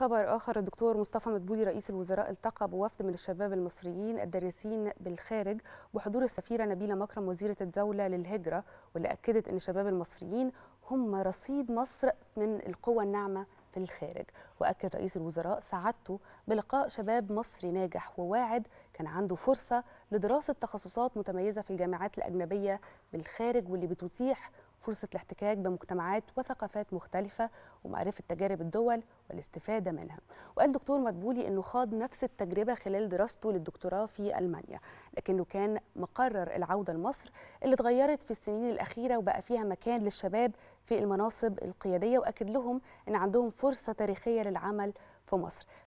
خبر آخر الدكتور مصطفى مدبولي رئيس الوزراء التقى بوفد من الشباب المصريين الدارسين بالخارج بحضور السفيرة نبيلة مكرم وزيرة الدولة للهجرة واللي أكدت أن الشباب المصريين هم رصيد مصر من القوى الناعمة في الخارج وأكد رئيس الوزراء سعادته بلقاء شباب مصري ناجح وواعد كان عنده فرصة لدراسة تخصصات متميزة في الجامعات الأجنبية بالخارج واللي بتتيح فرصة الاحتكاك بمجتمعات وثقافات مختلفة ومعرفة تجارب الدول والاستفادة منها وقال دكتور مدبولي أنه خاض نفس التجربة خلال دراسته للدكتوراه في ألمانيا لكنه كان مقرر العودة لمصر اللي اتغيرت في السنين الأخيرة وبقى فيها مكان للشباب في المناصب القيادية وأكد لهم أن عندهم فرصة تاريخية للعمل في مصر